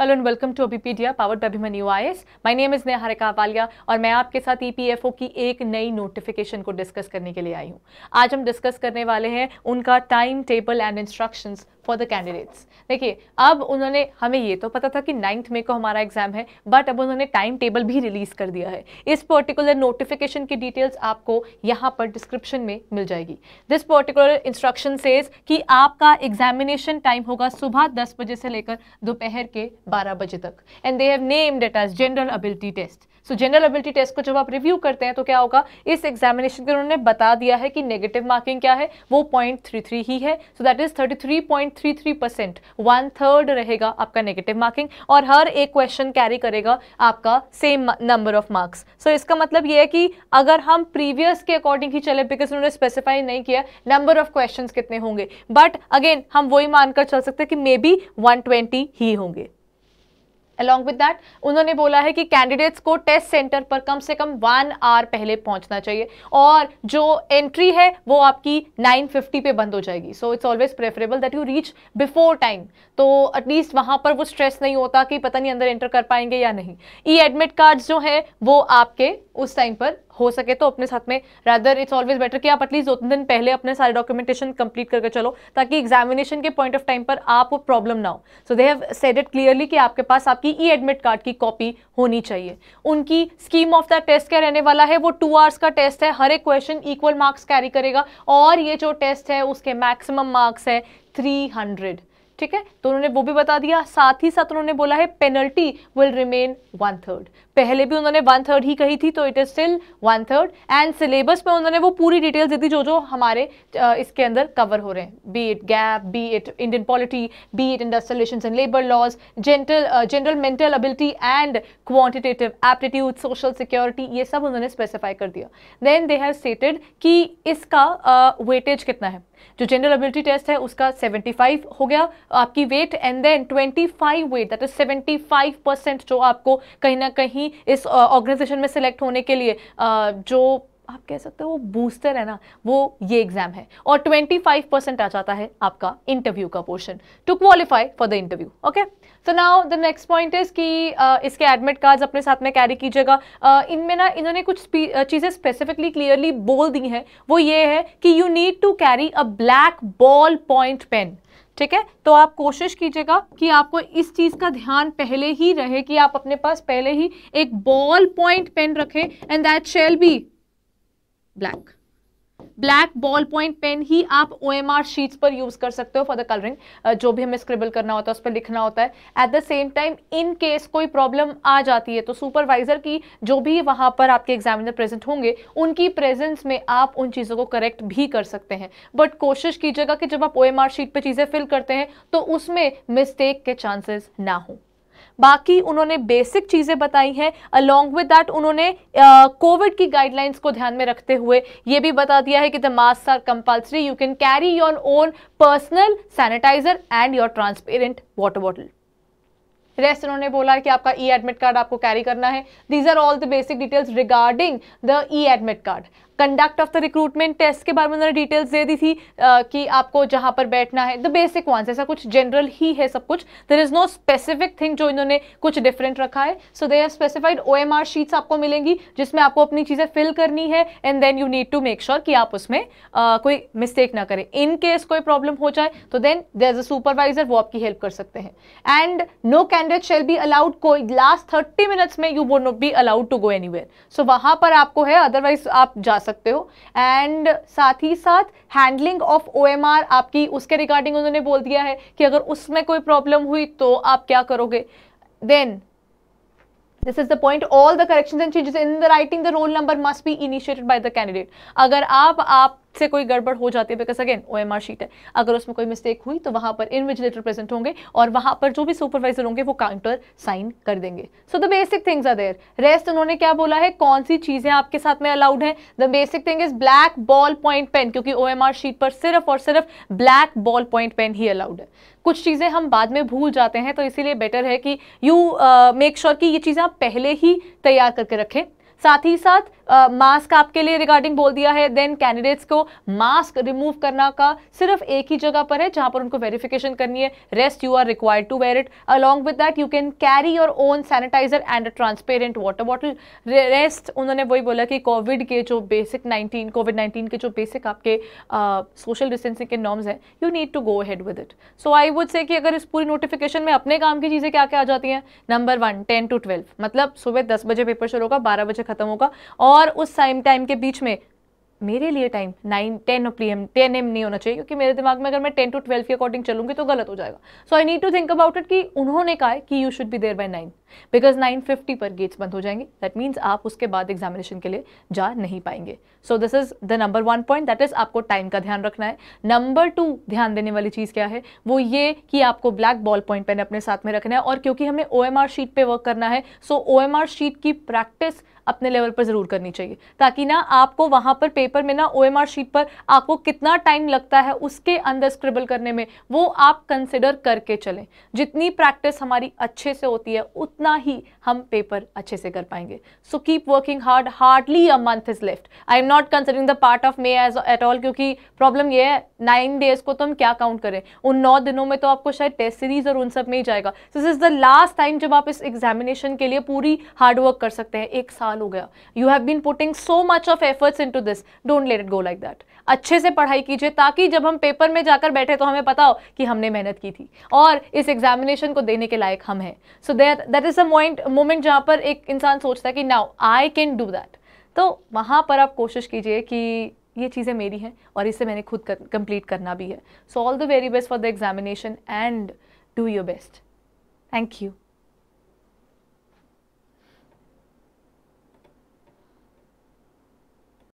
hello and welcome to ABPedia powered by U IS my name is Neharika Walia और मैं आपके साथ ईपीएफओ e की एक नई नोटिफिकेशन को डिस्कस करने के लिए आई हूँ आज हम डिस्कस करने वाले हैं उनका time table and instructions for the candidates देखिए अब उन्होंने हमें ये तो पता था कि नाइन्थ मे को हमारा एग्जाम है बट अब उन्होंने टाइम टेबल भी रिलीज़ कर दिया है इस पर्टिकुलर नोटिफिकेशन की डिटेल्स आपको यहाँ पर डिस्क्रिप्शन में मिल जाएगी दिस पर्टिकुलर इंस्ट्रक्शन सेज कि आपका एग्जामिनेशन टाइम होगा सुबह दस बजे से लेकर दोपहर के बारह बजे तक and they have named it as general ability test so general ability test को जब आप रिव्यू करते हैं तो क्या होगा इस एग्जामिनेशन के उन्होंने बता दिया है कि नेगेटिव मार्किंग क्या है वो पॉइंट थ्री थ्री ही है so that is thirty three point percent one third रहेगा आपका नेगेटिव मार्किंग और हर एक क्वेश्चन कैरी करेगा आपका same number of marks so इसका मतलब ये है कि अगर हम प्रीवियस के अकॉर्डिंग ही चले बिकॉज उन्होंने स्पेसिफाई नहीं किया नंबर ऑफ क्वेश्चन कितने होंगे बट अगेन हम वही मानकर चल सकते हैं कि मे बी वन ही होंगे अलॉन्ग विद दैट उन्होंने बोला है कि कैंडिडेट्स को टेस्ट सेंटर पर कम से कम वन आवर पहले पहुंचना चाहिए और जो एंट्री है वो आपकी 9:50 पे बंद हो जाएगी so it's always preferable that you reach before time तो एटलीस्ट वहाँ पर वो स्ट्रेस नहीं होता कि पता नहीं अंदर एंटर कर पाएंगे या नहीं ई एडमिट कार्ड्स जो है वो आपके उस टाइम पर हो सके तो अपने साथ में रादर इट्स ऑलवेज बेटर कि आप एटलीस्ट दो तीन दिन पहले अपने सारे डॉक्यूमेंटेशन कंप्लीट करके चलो ताकि एग्जामिनेशन के पॉइंट ऑफ टाइम पर आप वो प्रॉब्लम ना हो so they have said it clearly कि आपके पास आपकी ई एडमिट कार्ड की कॉपी होनी चाहिए उनकी स्कीम ऑफ द टेस्ट क्या रहने वाला है वो टू आवर्स का टेस्ट है हर एक क्वेश्चन इक्वल मार्क्स कैरी करेगा और ये जो टेस्ट है उसके मैक्सिमम मार्क्स है थ्री हंड्रेड ठीक है तो उन्होंने वो भी बता दिया साथ ही साथ उन्होंने बोला है penalty will remain one third पहले भी उन्होंने वन थर्ड ही कही थी तो it is still one third and syllabus में उन्होंने वो पूरी डिटेल्स दी थी जो जो हमारे इसके अंदर कवर हो रहे हैं be it gap be it Indian polity be it industrialisation and labour laws gentle general mental ability and quantitative aptitude social security ये सब उन्होंने स्पेसिफाई कर दिया देन दे हैव स्टेटेड कि इसका वेटेज uh, कितना है जो जनरल एबिलिटी टेस्ट है उसका 75 हो गया आपकी weight and then 25 weight that is seventy percent जो आपको कहीं ना कहीं इस ऑर्गेनाइजेशन uh, में सिलेक्ट होने के लिए uh, जो आप कह सकते हो वो बूस्टर है ना वो ये एग्जाम है और 25 परसेंट आ जाता है आपका इंटरव्यू का portion to qualify for the interview okay so now the next point is कि uh, इसके एडमिट कार्ड्स अपने साथ में कैरी कीजिएगा uh, इनमें ना इन्होंने कुछ चीज़ें स्पेसिफिकली क्लियरली बोल दी हैं वो ये है कि you need to carry a black ball point pen ठीक है तो आप कोशिश कीजिएगा कि आपको इस चीज़ का ध्यान पहले ही रहे कि आप अपने पास पहले ही एक बॉल पॉइंट पेन रखें and that shall be black black ball point pen ही आप ओ एम आर शीट्स पर यूज़ कर सकते हो फॉर द कलरिंग जो भी हमें स्क्रिबल करना होता है उस पर लिखना होता है at the same time in case कोई प्रॉब्लम आ जाती है तो सुपरवाइज़र की जो भी वहां पर आपके एग्जामिनर प्रेजेंट होंगे उनकी प्रेजेंस में आप उन चीज़ों को करेक्ट भी कर सकते हैं बट कोशिश कीजिएगा कि जब आप ओ एम आर शीट पर चीज़ें फिल करते हैं तो उसमें मिस्टेक के चांसेस ना हों बाकी उन्होंने बेसिक चीज़ें बताई हैं अलॉन्ग विद दैट उन्होंने कोविड की गाइडलाइंस को ध्यान में रखते हुए ये भी बता दिया है कि the mask are compulsory you can carry your own personal sanitiser and your transparent water bottle rest उन्होंने बोला कि आपका ई एडमिट कार्ड आपको कैरी करना है these are all the basic details regarding the E admit card conduct of the recruitment test के बारे में उन्होंने डिटेल्स दे दी थी कि आपको जहां पर बैठना है द बेसिक वंस ऐसा कुछ जनरल ही है सब कुछ there is no specific thing जो इन्होंने कुछ डिफरेंट रखा है so they have specified O M R sheets आपको मिलेंगी जिसमें आपको अपनी चीज़ें फिल करनी है and then you need to make sure कि आप उसमें uh, कोई मिस्टेक ना करें इन केस कोई प्रॉब्लम हो जाए तो then there is a supervisor वो आपकी हेल्प कर सकते हैं and no candidate shall be allowed कोई लास्ट थर्टी मिनट्स में you would not be allowed to go anywhere so वहां पर आपको है अदरवाइज आप जा सकते हो एंड साथ ही साथ हैंडलिंग ऑफ ओ आपकी उसके रिगार्डिंग उन्होंने बोल दिया है कि अगर उसमें कोई प्रॉब्लम हुई तो आप क्या करोगे then this is the point all the correction and changes in the writing the roll number must be initiated by the candidate अगर आप आप से कोई गड़बड़ हो जाती है बिकॉज अगेन ओ शीट है अगर उसमें कोई मिस्टेक हुई तो वहाँ पर इनविजिलेटर प्रेजेंट होंगे और वहाँ पर जो भी सुपरवाइजर होंगे वो काउंटर साइन कर देंगे so the basic things are there rest उन्होंने क्या बोला है कौन सी चीज़ें आपके साथ में अलाउड है the basic thing is black ball point pen क्योंकि ओ शीट पर सिर्फ और सिर्फ ब्लैक बॉल पॉइंट पेन ही अलाउड है कुछ चीज़ें हम बाद में भूल जाते हैं तो इसीलिए बेटर है कि यू मेक श्योर कि ये चीज़ें आप पहले ही तैयार करके रखें साथ ही साथ मास्क मास्क आपके लिए रिगार्डिंग बोल दिया है देन कैंडिडेट्स को मास्क रिमूव करना का सिर्फ एक ही जगह पर है जहां पर उनको वेरिफिकेशन करनी है rest you are required to wear it along with that you can carry your own sanitiser and a transparent water bottle rest उन्होंने वही बोला कि कोविड के जो बेसिक नाइनटीन कोविड नाइन्टीन के जो बेसिक आपके सोशल डिस्टेंसिंग के नॉर्म्स हैं you need to go ahead with it so I would say कि अगर इस पूरी नोटिफिकेशन में अपने काम की चीज़ें क्या क्या आ जाती हैं number one ten to twelve मतलब सुबह दस बजे पेपर शुरू होगा बारह बजे ख़त्म होगा और उस टाइम टाइम के बीच में मेरे लिए time nine ten P M ten M नहीं होना चाहिए क्योंकि मेरे दिमाग में अगर मैं टेन टू ट्वेल्व के अकॉर्डिंग चलूंगी तो गलत हो जाएगा so I need to think about it कि उन्होंने कहा है कि you should be there by nine because 950 पर गेट्स बंद हो जाएंगे दैट मीन्स आप उसके बाद एग्जामिनेशन के लिए जा नहीं पाएंगे so this is the number one point that is आपको टाइम का ध्यान रखना है नंबर टू ध्यान देने वाली चीज़ क्या है वो ये कि आपको ब्लैक बॉल पॉइंट पेन अपने साथ में रखना है और क्योंकि हमें ओ शीट पर वर्क करना है सो ओ शीट की प्रैक्टिस अपने लेवल पर ज़रूर करनी चाहिए ताकि ना आपको वहाँ पर पेपर में ना ओ शीट पर आपको कितना टाइम लगता है उसके अंदर स्क्रिबल करने में वो आप कंसिडर करके चलें जितनी प्रैक्टिस हमारी अच्छे से होती है उतना उतना ही हम पेपर अच्छे से कर पाएंगे so keep working hard hardly a month is left I am not considering the part of May as at all क्योंकि प्रॉब्लम ये है नाइन डेज को तो हम क्या काउंट करें उन नौ दिनों में तो आपको शायद टेस्ट सीरीज और उन सब में ही जाएगा so this is the last time जब आप इस एग्जामिनेशन के लिए पूरी हार्डवर्क कर सकते हैं एक साल हो गया you have been putting so much of efforts into this don't let it go like that अच्छे से पढ़ाई कीजिए ताकि जब हम पेपर में जाकर बैठे तो हमें पता हो कि हमने मेहनत की थी और इस एग्जामिनेशन को देने के लायक हम हैं so that that is is moment moment जहाँ पर एक इंसान सोचता है कि now I can do that तो वहाँ पर आप कोशिश कीजिए कि ये चीज़ें मेरी हैं और इसे मैंने खुद कर, कंप्लीट करना भी है so all the very best for the examination and do your best thank you